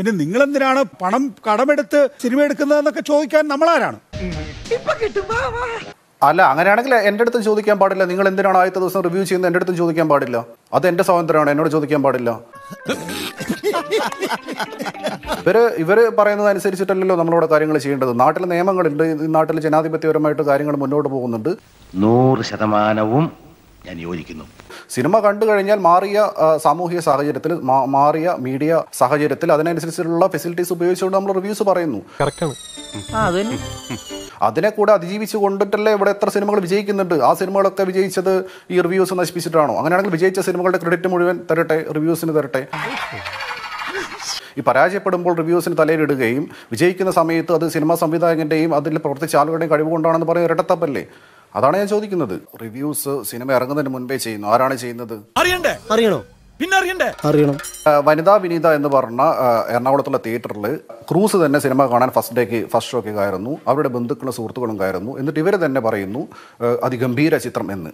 പിന്നെ നിങ്ങൾ എന്തിനാണ് പണം കടമെടുത്ത് സിനിമ എടുക്കുന്നതെന്നൊക്കെ ചോദിക്കാൻ നമ്മളാരാണ് അല്ല അങ്ങനെയാണെങ്കിൽ എൻ്റെ അടുത്തും ചോദിക്കാൻ പാടില്ല നിങ്ങൾ എന്തിനാണ് ആദ്യത്തെ ദിവസം റിവ്യൂ ചെയ്യുന്നത് എൻ്റെ അടുത്തും ചോദിക്കാൻ പാടില്ല അത് എൻ്റെ സ്വാതന്ത്ര്യമാണ് എന്നോട് ചോദിക്കാൻ പാടില്ല ഇവര് ഇവര് പറയുന്നത് അനുസരിച്ചിട്ടല്ലോ നമ്മളിവിടെ കാര്യങ്ങൾ ചെയ്യേണ്ടത് നാട്ടിൽ നിയമങ്ങളുണ്ട് നാട്ടിൽ ജനാധിപത്യപരമായിട്ട് കാര്യങ്ങൾ മുന്നോട്ട് പോകുന്നുണ്ട് നൂറ് ശതമാനവും ഞാൻ യോജിക്കുന്നു സിനിമ കണ്ടു കഴിഞ്ഞാൽ മാറിയ സാമൂഹിക സാഹചര്യത്തിൽ മാറിയ മീഡിയ സാഹചര്യത്തിൽ അതിനനുസരിച്ചുള്ള ഫെസിലിറ്റീസ് ഉപയോഗിച്ചുകൊണ്ട് നമ്മൾ റിവ്യൂസ് പറയുന്നു അതിനെ കൂടെ അതിജീവിച്ചു കൊണ്ടിട്ടല്ലേ ഇവിടെ എത്ര സിനിമകൾ വിജയിക്കുന്നുണ്ട് ആ സിനിമകളൊക്കെ വിജയിച്ചത് ഈ റിവ്യൂസ് നശിപ്പിച്ചിട്ടാണോ അങ്ങനെയാണെങ്കിൽ വിജയിച്ച സിനിമകളുടെ ക്രെഡിറ്റ് മുഴുവൻ തരട്ടെ റിവ്യൂസിന് തരട്ടെ ഈ പരാജയപ്പെടുമ്പോൾ റിവ്യൂസിന് തലയിലിടുകയും വിജയിക്കുന്ന സമയത്ത് അത് സിനിമാ സംവിധായകൻ്റെയും അതിൽ പ്രവർത്തിച്ച ആളുകളുടെയും കഴിവ് കൊണ്ടാണെന്ന് പറയുന്ന ഇരട്ടത്തപ്പല്ലേ അതാണ് ഞാൻ ചോദിക്കുന്നത് റിവ്യൂസ് സിനിമ ഇറങ്ങുന്നതിന് മുൻപേ ചെയ്യുന്നു ആരാണ് ചെയ്യുന്നത് അറിയണ്ടേ അറിയണോ പിന്നെ അറിയണ്ടേ അറിയണം വനിതാ വിനീത എന്ന് പറഞ്ഞ എറണാകുളത്തുള്ള തിയേറ്ററിൽ ക്രൂസ് തന്നെ സിനിമ കാണാൻ ഫസ്റ്റ് ഡേക്ക് ഫസ്റ്റ് ഷോക്ക് കയറുന്നു അവരുടെ ബന്ധുക്കളും സുഹൃത്തുക്കളും കയറുന്നു എന്നിട്ട് ഇവര് തന്നെ പറയുന്നു അതിഗംഭീര ചിത്രം എന്ന്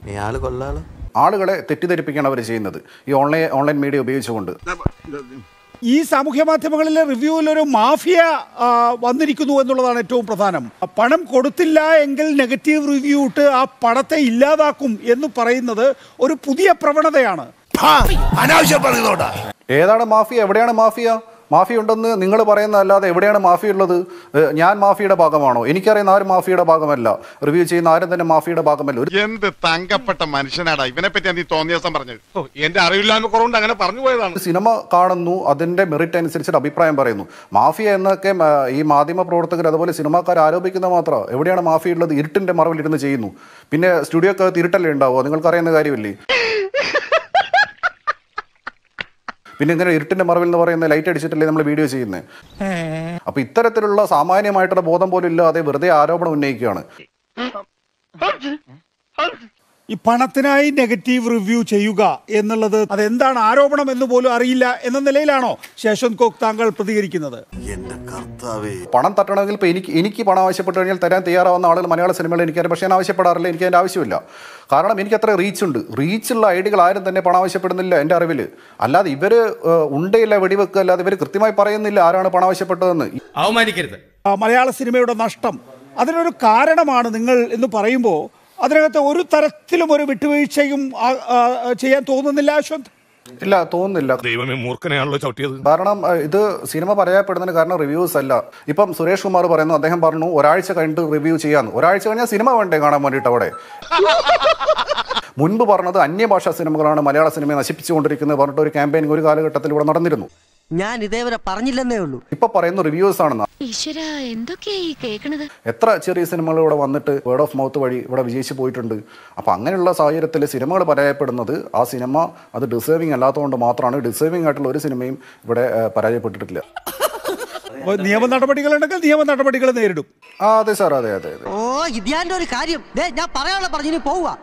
ആളുകളെ തെറ്റിദ്ധരിപ്പിക്കാണ് അവർ ചെയ്യുന്നത് ഈ ഓൺലൈൻ ഓൺലൈൻ മീഡിയ ഉപയോഗിച്ചുകൊണ്ട് ഈ സാമൂഹ്യ മാധ്യമങ്ങളിലെ റിവ്യൂവിൽ ഒരു മാഫിയ വന്നിരിക്കുന്നു എന്നുള്ളതാണ് ഏറ്റവും പ്രധാനം പണം കൊടുത്തില്ല എങ്കിൽ നെഗറ്റീവ് റിവ്യൂ ഇട്ട് ആ പണത്തെ ഇല്ലാതാക്കും എന്ന് പറയുന്നത് ഒരു പുതിയ പ്രവണതയാണ് ഏതാണ് മാഫിയ എവിടെയാണ് മാഫിയ ഉണ്ടെന്ന് നിങ്ങൾ പറയുന്നതല്ലാതെ എവിടെയാണ് മാഫിയുള്ളത് ഞാൻ മാഫിയുടെ ഭാഗമാണോ എനിക്കറിയുന്ന ആരും മാഫിയുടെ ഭാഗമല്ല റിവ്യൂ ചെയ്യുന്ന ആരും തന്നെ മാഫിയുടെ ഭാഗമല്ല എന്ത് തങ്കപ്പെട്ട മനുഷ്യനാടാ ഇവനെ പറ്റി നീ തോന്നിയ പറഞ്ഞത് എന്റെ അറിവില്ലായ്മ കുറവുണ്ട് അങ്ങനെ പറഞ്ഞു പോയതാണ് സിനിമ കാണുന്നു അതിന്റെ മെറിറ്റ് അനുസരിച്ചിട്ട് അഭിപ്രായം പറയുന്നു മാഫിയ എന്നൊക്കെ ഈ മാധ്യമ പ്രവർത്തകർ അതുപോലെ സിനിമാക്കാർ ആരോപിക്കുന്ന മാത്രം എവിടെയാണ് മാഫിയുള്ളത് ഇരുട്ടിന്റെ മറവിൽ ഇരുന്ന് ചെയ്യുന്നു പിന്നെ സ്റ്റുഡിയോക്കകത്ത് ഇരുട്ടല്ലേ നിങ്ങൾക്ക് അറിയുന്ന കാര്യമില്ലേ പിന്നെ ഇങ്ങനെ ഇരുട്ടിന്റെ മറവിൽ എന്ന് പറയുന്ന ലൈറ്റ് അടിച്ചിട്ടല്ലേ നമ്മൾ വീഡിയോ ചെയ്യുന്നത് അപ്പോൾ ഇത്തരത്തിലുള്ള സാമാന്യമായിട്ടുള്ള ബോധം പോലും ഇല്ലാതെ വെറുതെ ആരോപണം ഉന്നയിക്കുകയാണ് ഈ പണത്തിനായി നെഗറ്റീവ് റിവ്യൂ ചെയ്യുക എന്നുള്ളത് അതെന്താണ് ആരോപണം എന്ന് പോലും അറിയില്ല എന്ന നിലയിലാണോ ശേഷന്ത് കോക് താങ്കൾ പ്രതികരിക്കുന്നത് കർത്താവേ പണം തട്ടണമെങ്കിൽ ഇപ്പൊ എനിക്ക് എനിക്ക് പണം ആവശ്യപ്പെട്ട് കഴിഞ്ഞാൽ തരാൻ തയ്യാറാവുന്ന ആളുകൾ മലയാള സിനിമകളിൽ എനിക്ക് പക്ഷേ ഞാൻ ആവശ്യപ്പെടാറില്ല എനിക്ക് അതിൻ്റെ ആവശ്യമില്ല കാരണം എനിക്ക് അത്ര റീച്ച് ഉണ്ട് റീച്ചുള്ള ഐഡികൾ ആരും തന്നെ പണം ആവശ്യപ്പെടുന്നില്ല എൻ്റെ അറിവിൽ അല്ലാതെ ഇവര് ഉണ്ടയില്ല വെടിവെക്കുക അല്ലാതെ ഇവർ കൃത്യമായി പറയുന്നില്ല ആരാണ് പണം ആവശ്യപ്പെട്ടതെന്ന് അവമാനിക്കരുത് മലയാള സിനിമയുടെ നഷ്ടം അതിനൊരു കാരണമാണ് നിങ്ങൾ എന്ന് പറയുമ്പോൾ അതിനകത്ത് ഒരു തരത്തിലും ഒരു വിട്ടുവീഴ്ചയും ചെയ്യാൻ തോന്നുന്നില്ല അശ്വന്ത് ഇല്ല തോന്നുന്നില്ല ദൈവമേ മൂർഖനെയാണല്ലോ ചവിട്ടിയത് കാരണം ഇത് സിനിമ പറയപ്പെടുന്നതിന് കാരണം റിവ്യൂസ് അല്ല ഇപ്പം സുരേഷ് കുമാർ പറയുന്നു അദ്ദേഹം പറഞ്ഞു ഒരാഴ്ച കഴിഞ്ഞിട്ട് റിവ്യൂ ചെയ്യാന്ന് ഒരാഴ്ച കഴിഞ്ഞാൽ സിനിമ വേണ്ടേ കാണാൻ വേണ്ടിയിട്ട് അവിടെ മുൻപ് പറഞ്ഞത് അന്യഭാഷാ സിനിമകളാണ് മലയാള സിനിമയെ നശിപ്പിച്ചുകൊണ്ടിരിക്കുന്നത് പറഞ്ഞിട്ട് ഒരു ക്യാമ്പയിൻ ഒരു കാലഘട്ടത്തിൽ ഇവിടെ നടന്നിരുന്നു ഞാൻ ഇതേവരെ പറഞ്ഞില്ലെന്നേ ഉള്ളൂ ഇപ്പൊ പറയുന്ന റിവ്യൂസ് ആണെന്നാ ഈശ്വര ഈ കേൾക്കണത് എത്ര ചെറിയ സിനിമകൾ ഇവിടെ വന്നിട്ട് വേർഡ് ഓഫ് മൗത്ത് വഴി ഇവിടെ വിജയിച്ചു പോയിട്ടുണ്ട് അപ്പൊ അങ്ങനെയുള്ള സാഹചര്യത്തിൽ സിനിമകൾ പരാജയപ്പെടുന്നത് ആ സിനിമ അത് ഡിസേർവിംഗ് അല്ലാത്തതുകൊണ്ട് മാത്രമാണ് ഡിസേർവിംഗ് ആയിട്ടുള്ള ഒരു സിനിമയും ഇവിടെ പരാജയപ്പെട്ടിട്ടില്ല നിയമ നടപടികൾ ഉണ്ടെങ്കിൽ നിയമ നടപടികൾ നേരിടും അതെ സാർ അതെ അതെ അതെ ഓ ഇതിയാന്റെ ഒരു കാര്യം ഞാൻ പറയാനുള്ള പറഞ്ഞു പോവുക